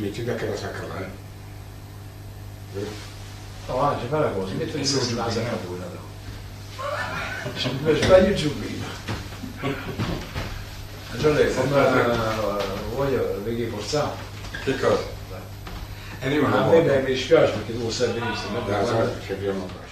mit de kell a szakralán. Talán, hogy belehozni. Mit tudjuk, hogy lázak a búrnadó? Most megyünk csukni. Zsolé, vagy a végig hozzá? Kik az? Én nem hallom. Nem, nem, és fiasd meg, hogy ószerben is. De az, hogy kérdője magas.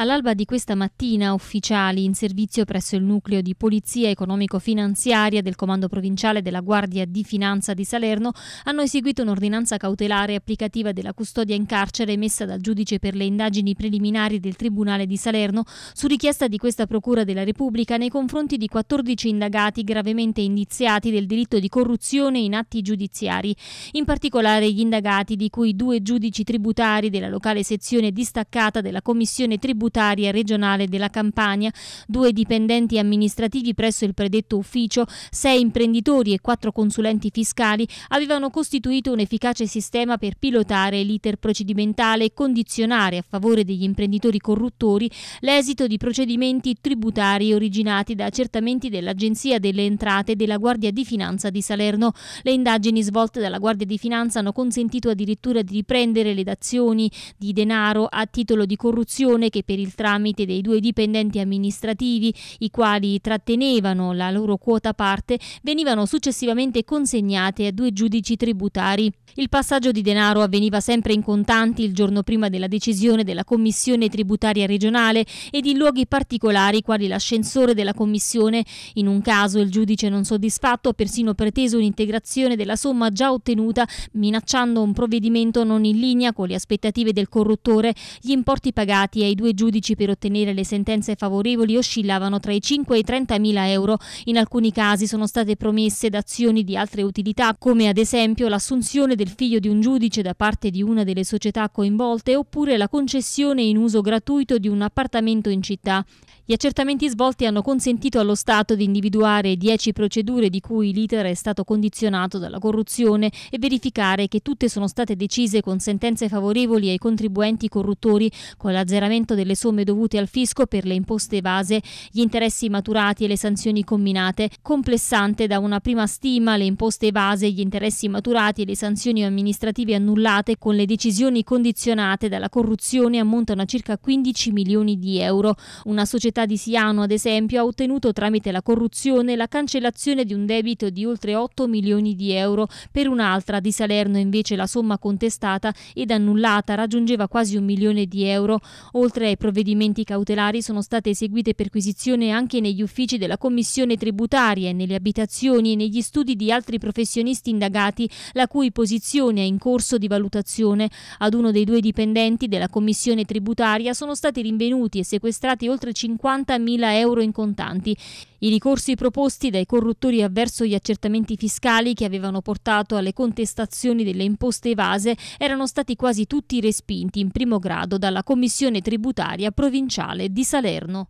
All'alba di questa mattina ufficiali in servizio presso il nucleo di polizia economico-finanziaria del Comando Provinciale della Guardia di Finanza di Salerno hanno eseguito un'ordinanza cautelare applicativa della custodia in carcere emessa dal giudice per le indagini preliminari del Tribunale di Salerno su richiesta di questa Procura della Repubblica nei confronti di 14 indagati gravemente indiziati del delitto di corruzione in atti giudiziari, in particolare gli indagati di cui due giudici tributari della locale sezione distaccata della Commissione Tributaria tributaria regionale della Campania, due dipendenti amministrativi presso il predetto ufficio, sei imprenditori e quattro consulenti fiscali avevano costituito un efficace sistema per pilotare l'iter procedimentale e condizionare a favore degli imprenditori corruttori l'esito di procedimenti tributari originati da accertamenti dell'Agenzia delle Entrate e della Guardia di Finanza di Salerno. Le indagini svolte dalla Guardia di Finanza hanno consentito addirittura di riprendere le dazioni di denaro a titolo di corruzione che per il tramite dei due dipendenti amministrativi, i quali trattenevano la loro quota parte, venivano successivamente consegnate a due giudici tributari. Il passaggio di denaro avveniva sempre in contanti il giorno prima della decisione della Commissione tributaria regionale ed in luoghi particolari quali l'ascensore della Commissione. In un caso il giudice non soddisfatto ha persino preteso un'integrazione della somma già ottenuta, minacciando un provvedimento non in linea con le aspettative del corruttore. Gli importi pagati ai due giudici per ottenere le sentenze favorevoli oscillavano tra i 5 e i 30 mila euro. In alcuni casi sono state promesse d'azioni di altre utilità, come ad esempio l'assunzione del figlio di un giudice da parte di una delle società coinvolte oppure la concessione in uso gratuito di un appartamento in città. Gli accertamenti svolti hanno consentito allo Stato di individuare 10 procedure di cui l'iter è stato condizionato dalla corruzione e verificare che tutte sono state decise con sentenze favorevoli ai contribuenti corruttori, con l'azzeramento delle le somme dovute al fisco per le imposte evase, gli interessi maturati e le sanzioni combinate. complessante da una prima stima le imposte evase, gli interessi maturati e le sanzioni amministrative annullate con le decisioni condizionate dalla corruzione ammontano a circa 15 milioni di euro. Una società di Siano, ad esempio, ha ottenuto tramite la corruzione la cancellazione di un debito di oltre 8 milioni di euro, per un'altra di Salerno invece la somma contestata ed annullata raggiungeva quasi un milione di euro, oltre ai provvedimenti cautelari sono state eseguite perquisizioni anche negli uffici della Commissione tributaria, e nelle abitazioni e negli studi di altri professionisti indagati, la cui posizione è in corso di valutazione. Ad uno dei due dipendenti della Commissione tributaria sono stati rinvenuti e sequestrati oltre 50.000 euro in contanti. I ricorsi proposti dai corruttori avverso gli accertamenti fiscali che avevano portato alle contestazioni delle imposte evase erano stati quasi tutti respinti in primo grado dalla Commissione tributaria provinciale di Salerno.